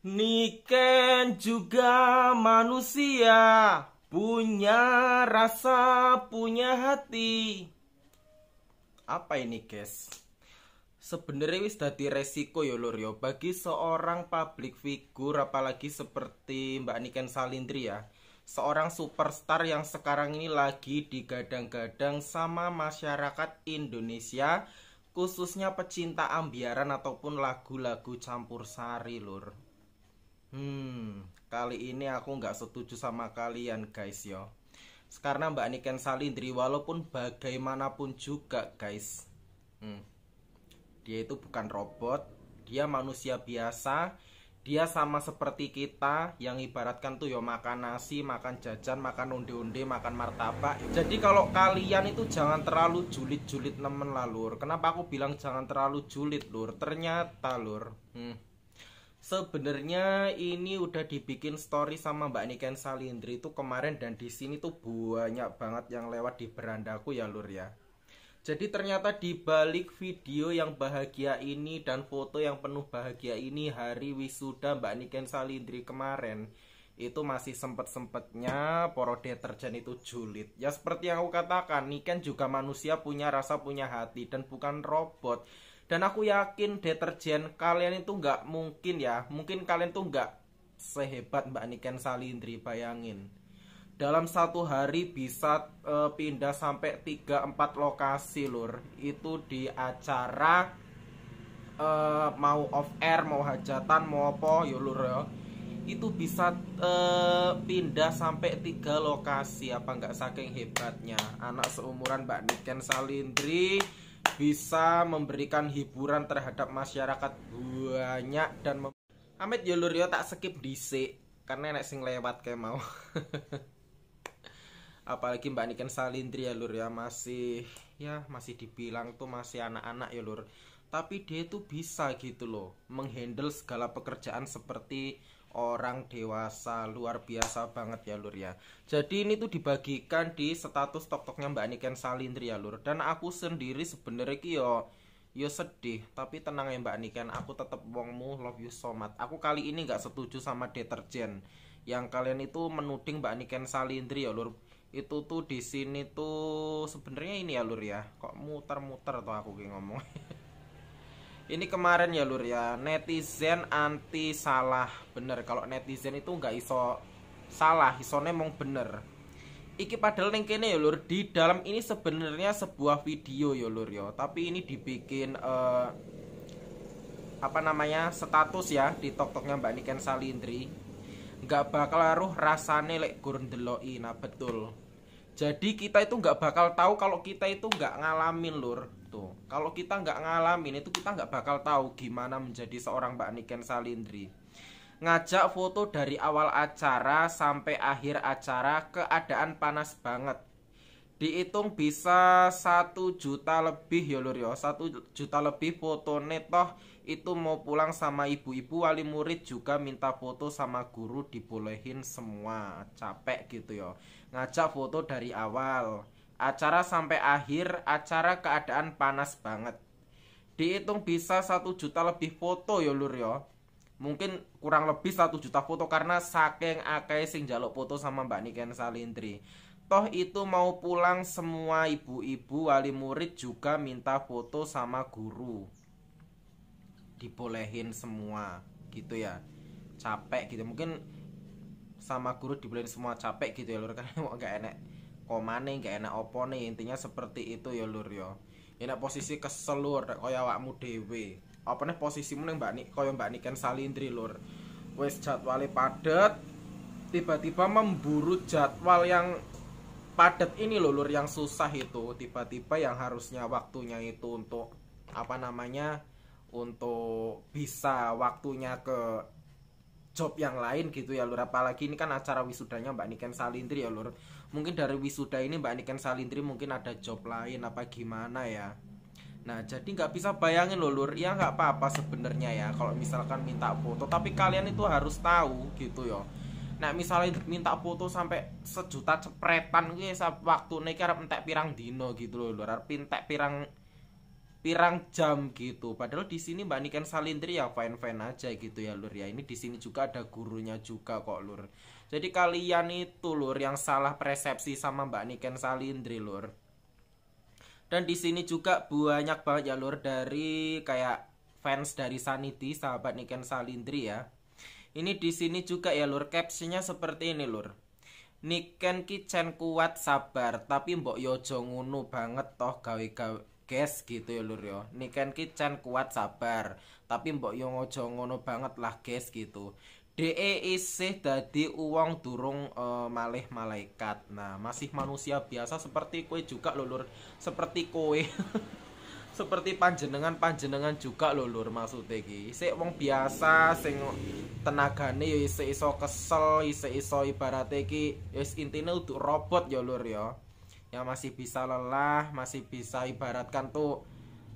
Niken juga manusia, punya rasa, punya hati. Apa ini, guys? Sebenarnya wis dadi resiko ya lur ya bagi seorang public figure apalagi seperti Mbak Niken Salindri ya. Seorang superstar yang sekarang ini lagi digadang-gadang sama masyarakat Indonesia khususnya pecinta ambiaran ataupun lagu-lagu campur sari lur. Kali ini aku nggak setuju sama kalian guys yo. Karena Mbak Niken Salindri walaupun bagaimanapun juga guys. Hmm, dia itu bukan robot, dia manusia biasa. Dia sama seperti kita yang ibaratkan tuh yo makan nasi, makan jajan, makan onde-onde, makan martabak. Jadi kalau kalian itu jangan terlalu julid-julid nemen lah Kenapa aku bilang jangan terlalu julid lur? Ternyata lur. Hmm Sebenarnya ini udah dibikin story sama Mbak Niken Salindri itu kemarin dan di sini tuh banyak banget yang lewat di berandaku ya Lur ya. Jadi ternyata di balik video yang bahagia ini dan foto yang penuh bahagia ini hari wisuda Mbak Niken Salindri kemarin itu masih sempet-sempetnya poro deterjen itu julid. Ya seperti yang aku katakan, Niken juga manusia punya rasa punya hati dan bukan robot dan aku yakin deterjen kalian itu nggak mungkin ya mungkin kalian tuh nggak sehebat Mbak Niken Salindri bayangin dalam satu hari bisa uh, pindah sampai 3-4 lokasi lur itu di acara uh, mau off air mau hajatan mau apa ya lur ya itu bisa e, pindah sampai tiga lokasi apa nggak saking hebatnya anak seumuran Mbak Niken Salindri bisa memberikan hiburan terhadap masyarakat banyak dan mem Amit jalur ya, yo ya, tak skip dhisik karena enak sing lewat kayak mau. Apalagi Mbak Niken Salindri ya lur ya masih ya masih dibilang tuh masih anak-anak ya lur. Tapi dia tuh bisa gitu loh menghandle segala pekerjaan seperti orang dewasa luar biasa banget ya lur ya jadi ini tuh dibagikan di status tok-toknya Mbak Niken Salindri ya lur dan aku sendiri sebenarnya yo yo sedih tapi tenang ya Mbak Niken aku tetap wongmu love you so much aku kali ini nggak setuju sama deterjen yang kalian itu menuding Mbak Niken Salindri ya lur itu tuh di sini tuh sebenarnya ini ya lur ya kok muter-muter tuh aku kayak ngomong Ini kemarin ya lur ya, netizen anti salah. Bener kalau netizen itu nggak iso salah, isone mong bener. Iki padahal ning kene ya lur, di dalam ini sebenarnya sebuah video ya lur ya, tapi ini dibikin uh, apa namanya? status ya di TokToknya Mbak Niken Salindri. Nggak bakal aruh rasane lek gurndeloi, nah betul. Jadi kita itu nggak bakal tahu kalau kita itu nggak ngalamin lur gitu kalau kita nggak ngalamin itu kita nggak bakal tahu gimana menjadi seorang Mbak Niken Salindri ngajak foto dari awal acara sampai akhir acara keadaan panas banget dihitung bisa satu juta lebih ya lur ya satu juta lebih foto netoh itu mau pulang sama ibu-ibu wali murid juga minta foto sama guru dibolehin semua capek gitu ya ngajak foto dari awal Acara sampai akhir, acara keadaan panas banget. Dihitung bisa satu juta lebih foto ya lur ya. Mungkin kurang lebih satu juta foto karena saking akeh sing jaluk foto sama Mbak Niken salintri Toh itu mau pulang semua ibu-ibu wali murid juga minta foto sama guru. Dibolehin semua gitu ya. Capek gitu. Mungkin sama guru dibolehin semua capek gitu ya lur karena mau enak koma nih gak enak opo nih intinya seperti itu ya lur yo ya. ya enak posisi keselur lur kaya awakmu dewe apa nih posisimu nih mbak nih kaya mbak niken salindri lur wes jadwalnya padat tiba-tiba memburu jadwal yang padat ini loh lur yang susah itu tiba-tiba yang harusnya waktunya itu untuk apa namanya untuk bisa waktunya ke job yang lain gitu ya lur apalagi ini kan acara wisudanya Mbak Niken Salindri ya lur mungkin dari wisuda ini Mbak Niken Salindri mungkin ada job lain apa gimana ya Nah jadi nggak bisa bayangin loh lur ya nggak apa-apa sebenarnya ya kalau misalkan minta foto tapi kalian itu harus tahu gitu ya Nah misalnya minta foto sampai sejuta cepretan gue waktu nih harap entek pirang dino gitu loh lur harap entek pirang pirang jam gitu padahal di sini mbak Niken Salindri ya fine fine aja gitu ya lur ya ini di sini juga ada gurunya juga kok lur jadi kalian itu lur yang salah persepsi sama Mbak Niken Salindri lur. Dan di sini juga banyak banget ya lur dari kayak fans dari Sanity sahabat Niken Salindri ya. Ini di sini juga ya lur captionnya seperti ini lur. Niken kicen kuat sabar tapi mbok yojo ngunu banget toh gawe gawe guys gitu ya lur yo. Niken kicen kuat sabar tapi mbok yojo ngojo ngono banget lah guys gitu. DE isih e dadi uang durung uh, malih malaikat. Nah, masih manusia biasa seperti kue juga lho Seperti kue, seperti panjenengan-panjenengan juga lho Lur maksud iki. Isih wong biasa sing tenagane ya isih iso kesel, isih iso ibarat iki ya wis intine untuk robot ya Lur ya. Yang masih bisa lelah, masih bisa ibaratkan tuh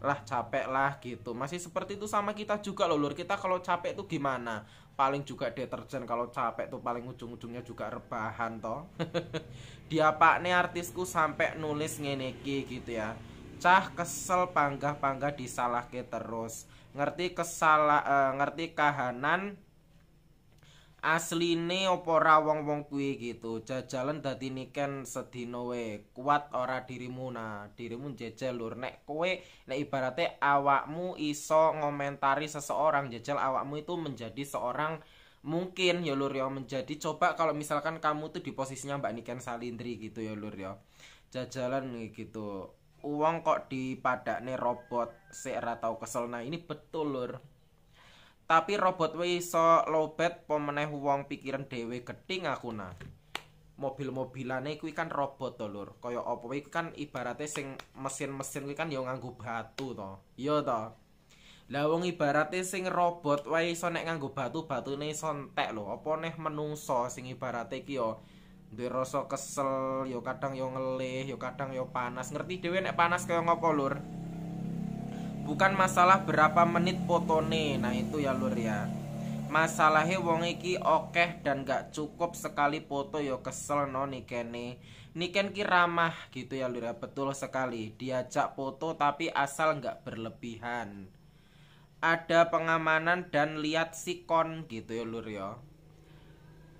lah capek lah gitu masih seperti itu sama kita juga loh lur kita kalau capek tuh gimana paling juga deterjen kalau capek tuh paling ujung-ujungnya juga rebahan toh dia pak nih artisku sampai nulis ngeneki gitu ya cah kesel panggah panggah disalahke terus ngerti kesalah eh, uh, ngerti kahanan Asli ne opora wong-wong kuwi gitu jajalan dadi niken sedina we kuat ora dirimu nah dirimu jajal lur nek kue nek ibaratnya awakmu iso ngomentari seseorang jajal awakmu itu menjadi seorang mungkin ya lur ya menjadi coba kalau misalkan kamu tuh di posisinya Mbak Niken Salindri gitu ya lur ya jajalan gitu uang kok nih robot seera tau kesel nah ini betul lur tapi robot we iso lobet pemeneh wong pikiran dhewe geting aku nah mobil-mobilane kuwi kan robot to lur kaya apa kuwi kan ibarate sing mesin-mesin kuwi kan ya nganggo batu to iya to lah wong ibarate sing robot wae iso nek nganggo batu batune iso entek lho apa neh menungso sing ibarate iki ya duwe rasa kesel ya kadang ya ngelih ya kadang ya panas ngerti dhewe nek panas kaya ngopo lur bukan masalah berapa menit fotone nah itu ya lur ya masalahnya wong iki okeh dan gak cukup sekali foto yo ya kesel no nikene niken ki ramah gitu ya lur ya betul sekali diajak foto tapi asal gak berlebihan ada pengamanan dan lihat sikon gitu ya lur ya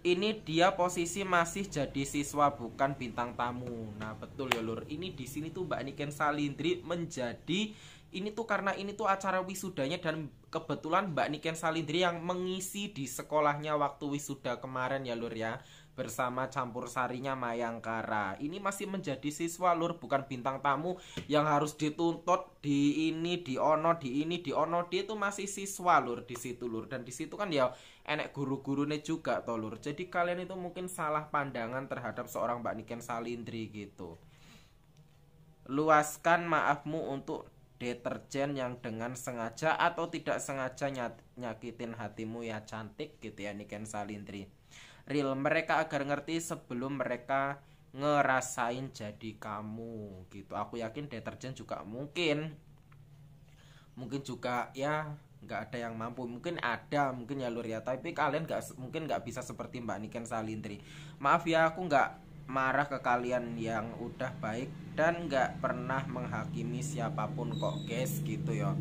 ini dia posisi masih jadi siswa bukan bintang tamu nah betul ya lur ini di sini tuh Mbak Niken Salindri menjadi ini tuh karena ini tuh acara wisudanya dan kebetulan Mbak Niken Salindri yang mengisi di sekolahnya waktu wisuda kemarin ya Lur ya bersama campur sarinya Mayangkara. Ini masih menjadi siswa Lur bukan bintang tamu yang harus dituntut di ini di ono di ini di ono dia itu masih siswa Lur di situ Lur dan di situ kan ya enek guru-gurunya juga toh Lur. Jadi kalian itu mungkin salah pandangan terhadap seorang Mbak Niken Salindri gitu. Luaskan maafmu untuk deterjen yang dengan sengaja atau tidak sengaja nyakitin hatimu ya cantik gitu ya Niken Salindri real mereka agar ngerti sebelum mereka ngerasain jadi kamu gitu aku yakin deterjen juga mungkin mungkin juga ya nggak ada yang mampu mungkin ada mungkin ya lur ya tapi kalian nggak mungkin nggak bisa seperti mbak Niken Salindri maaf ya aku nggak marah ke kalian yang udah baik dan nggak pernah menghakimi siapapun kok guys gitu ya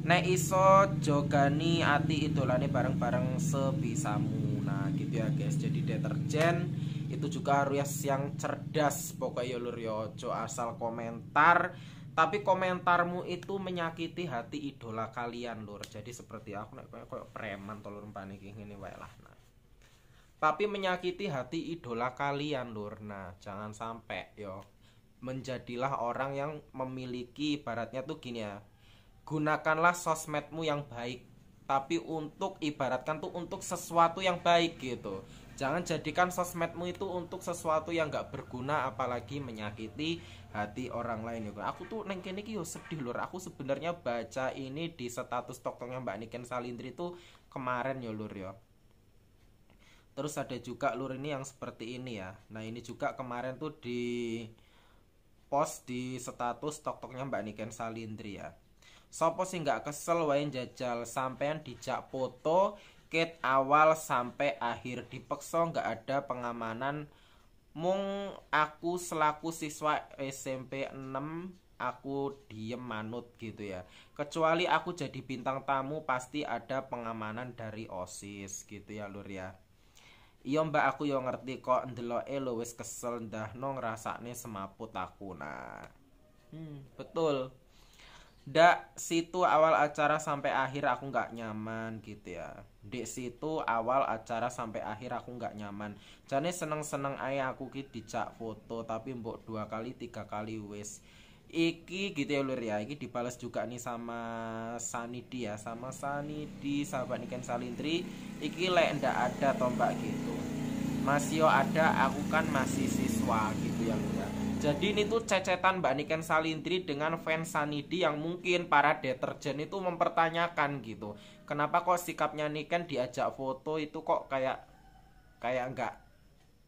nek iso jogani ati idolane bareng-bareng sebisamu nah gitu ya guys jadi deterjen itu juga harus yang cerdas pokoknya ya, lur yo ya, jo asal komentar tapi komentarmu itu menyakiti hati idola kalian lur jadi seperti aku nek kayak preman tolong panik ini wae lah tapi menyakiti hati idola kalian lur nah jangan sampai yo menjadilah orang yang memiliki ibaratnya tuh gini ya gunakanlah sosmedmu yang baik tapi untuk ibaratkan tuh untuk sesuatu yang baik gitu jangan jadikan sosmedmu itu untuk sesuatu yang gak berguna apalagi menyakiti hati orang lain ya aku tuh neng kene yo sedih lur aku sebenarnya baca ini di status toktoknya mbak Niken Salindri tuh kemarin ya lur yo terus ada juga lur ini yang seperti ini ya nah ini juga kemarin tuh di post di status tok-toknya Mbak Niken Salindri ya Sopo sih nggak kesel wain jajal sampean dijak foto ket awal sampai akhir dipeksa nggak ada pengamanan mung aku selaku siswa SMP 6 aku diem manut gitu ya kecuali aku jadi bintang tamu pasti ada pengamanan dari OSIS gitu ya lur ya Iya mbak aku yang ngerti kok ndeloke lo wis kesel ndahno nih semaput aku nah. Hmm, betul. Dak situ awal acara sampai akhir aku nggak nyaman gitu ya. Di situ awal acara sampai akhir aku nggak nyaman. Jane seneng-seneng ayah aku ki dicak foto tapi mbok dua kali tiga kali wis iki gitu ya lur ya iki dibalas juga nih sama Sanidi ya sama Sanidi sahabat niken salintri iki lek ndak ada tombak gitu masih ada aku kan masih siswa gitu ya lur ya jadi ini tuh cecetan Mbak Niken Salintri dengan fans Sanidi yang mungkin para deterjen itu mempertanyakan gitu. Kenapa kok sikapnya Niken diajak foto itu kok kayak kayak nggak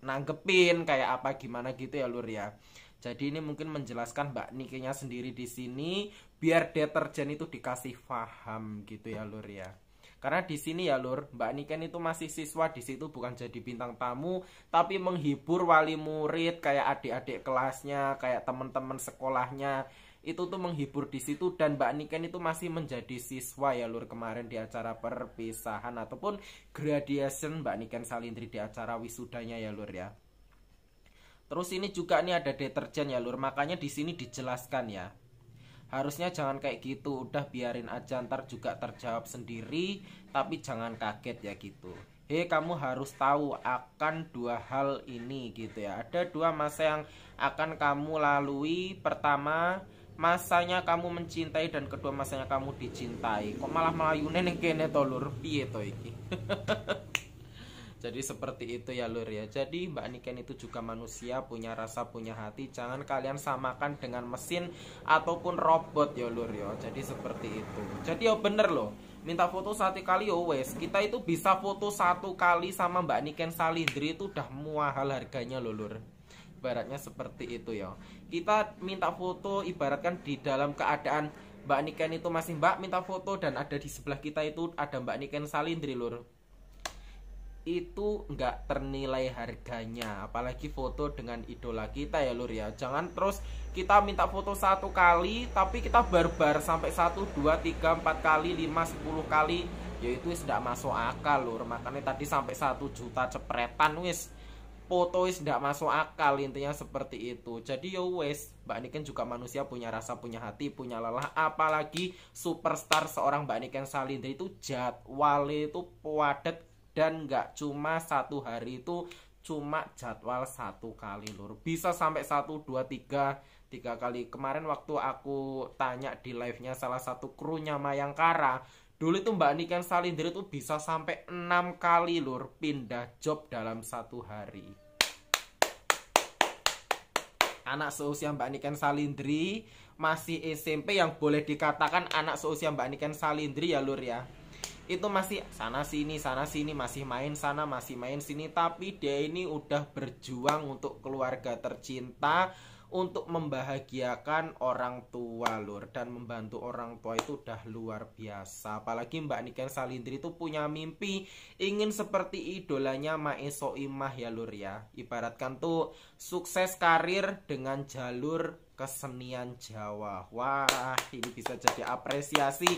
nanggepin kayak apa gimana gitu ya lur ya. Jadi ini mungkin menjelaskan Mbak Nikenya sendiri di sini biar deterjen itu dikasih paham gitu ya Lur ya. Karena di sini ya Lur, Mbak Niken itu masih siswa di situ bukan jadi bintang tamu, tapi menghibur wali murid kayak adik-adik kelasnya, kayak teman-teman sekolahnya. Itu tuh menghibur di situ dan Mbak Niken itu masih menjadi siswa ya Lur kemarin di acara perpisahan ataupun graduation Mbak Niken Salindri di acara wisudanya ya Lur ya. Terus ini juga nih ada deterjen ya lur, makanya di sini dijelaskan ya. Harusnya jangan kayak gitu, udah biarin aja ntar juga terjawab sendiri, tapi jangan kaget ya gitu. Hei kamu harus tahu akan dua hal ini gitu ya. Ada dua masa yang akan kamu lalui. Pertama, masanya kamu mencintai dan kedua masanya kamu dicintai. Kok malah melayu neneng kene tolur, lur, piye to iki? Jadi seperti itu ya lur ya. Jadi Mbak Niken itu juga manusia, punya rasa, punya hati. Jangan kalian samakan dengan mesin ataupun robot ya lur ya. Jadi seperti itu. Jadi ya bener loh. Minta foto satu kali ya wes. Kita itu bisa foto satu kali sama Mbak Niken Salindri itu udah muahal harganya loh lur. Ibaratnya seperti itu ya. Kita minta foto ibaratkan di dalam keadaan Mbak Niken itu masih Mbak minta foto dan ada di sebelah kita itu ada Mbak Niken Salindri lur itu nggak ternilai harganya apalagi foto dengan idola kita ya lur ya jangan terus kita minta foto satu kali tapi kita barbar sampai satu, dua, tiga, empat kali lima, sepuluh kali yaitu tidak masuk akal lur makanya tadi sampai satu juta cepretan wis foto wis tidak masuk akal intinya seperti itu jadi yo wes Mbak Niken juga manusia punya rasa punya hati punya lelah apalagi superstar seorang Mbak Niken Salindri itu jadwal itu padat dan nggak cuma satu hari itu cuma jadwal satu kali lur bisa sampai satu dua tiga tiga kali kemarin waktu aku tanya di live nya salah satu krunya Mayangkara dulu itu Mbak Niken Salindri itu bisa sampai enam kali lur pindah job dalam satu hari anak seusia Mbak Niken Salindri masih SMP yang boleh dikatakan anak seusia Mbak Niken Salindri ya lur ya itu masih sana sini sana sini masih main sana masih main sini tapi dia ini udah berjuang untuk keluarga tercinta untuk membahagiakan orang tua lur dan membantu orang tua itu udah luar biasa apalagi Mbak Niken Salindri itu punya mimpi ingin seperti idolanya Maeso Imah ya lur ya ibaratkan tuh sukses karir dengan jalur kesenian Jawa wah ini bisa jadi apresiasi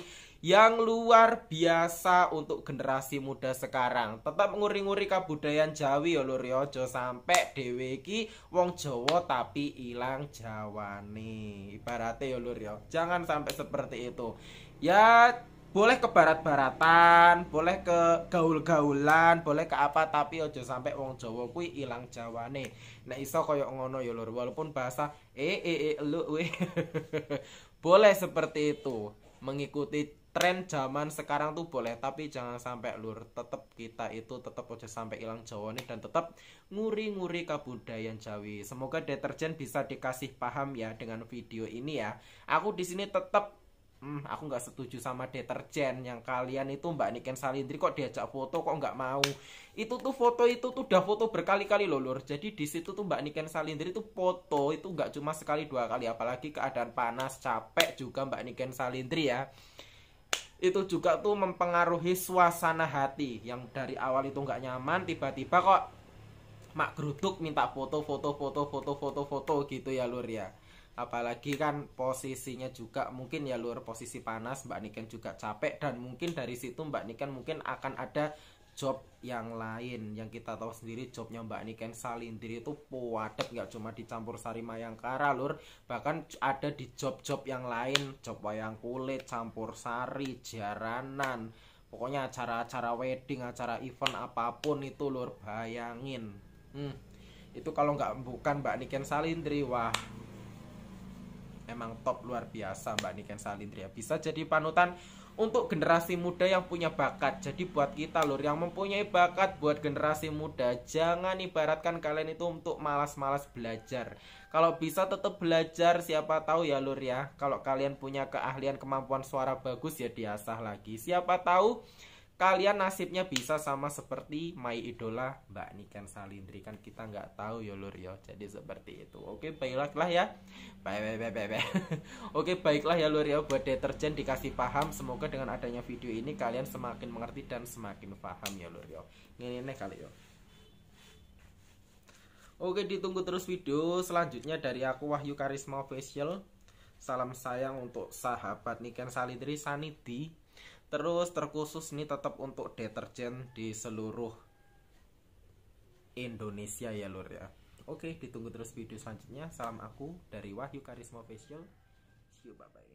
yang luar biasa untuk generasi muda sekarang. Tetap nguri-nguri kabudayan Jawi ya lur ya aja sampai dhewe iki wong Jawa tapi ilang Jawane. Ibaratnya ya lur ya. Jangan sampai seperti itu. Ya boleh ke barat-baratan, boleh ke gaul-gaulan, boleh ke apa tapi ojo sampai wong Jawa kuwi ilang jawane. Nek iso koyo ngono ya lur, walaupun bahasa eh eh e eh, lu boleh seperti itu mengikuti tren zaman sekarang tuh boleh tapi jangan sampai lur tetap kita itu tetap aja sampai hilang nih dan tetap nguri-nguri kebudayaan Jawi. Semoga deterjen bisa dikasih paham ya dengan video ini ya. Aku di sini tetap hmm, aku nggak setuju sama deterjen yang kalian itu Mbak Niken Salindri kok diajak foto kok nggak mau itu tuh foto itu tuh udah foto berkali-kali loh lur jadi di situ tuh Mbak Niken Salindri itu foto itu nggak cuma sekali dua kali apalagi keadaan panas capek juga Mbak Niken Salindri ya itu juga tuh mempengaruhi suasana hati yang dari awal itu nggak nyaman tiba-tiba kok mak geruduk minta foto foto foto foto foto foto gitu ya lur ya apalagi kan posisinya juga mungkin ya lur posisi panas Mbak Niken juga capek dan mungkin dari situ Mbak Niken mungkin akan ada job yang lain yang kita tahu sendiri jobnya Mbak Niken Salindri itu puadet nggak cuma dicampur sari mayangkara lur bahkan ada di job-job yang lain job wayang kulit campur sari jaranan pokoknya acara-acara wedding acara event apapun itu lur bayangin hmm. itu kalau nggak bukan Mbak Niken Salindri wah emang top luar biasa Mbak Niken Salindria bisa jadi panutan untuk generasi muda yang punya bakat jadi buat kita lur yang mempunyai bakat buat generasi muda jangan ibaratkan kalian itu untuk malas-malas belajar kalau bisa tetap belajar siapa tahu ya lur ya kalau kalian punya keahlian kemampuan suara bagus ya diasah lagi siapa tahu kalian nasibnya bisa sama seperti my idola Mbak Niken Salindri kan kita nggak tahu ya lur ya jadi seperti itu oke baiklah ya bye bye bye bye, oke baiklah ya lur ya buat deterjen dikasih paham semoga dengan adanya video ini kalian semakin mengerti dan semakin paham ya lur ya ini nih kali ya oke ditunggu terus video selanjutnya dari aku Wahyu Karisma Official salam sayang untuk sahabat Niken Salindri Sanidi Terus terkhusus nih tetap untuk deterjen di seluruh Indonesia ya lur ya. Oke, ditunggu terus video selanjutnya. Salam aku dari Wahyu Karisma Facial. See you bye bye.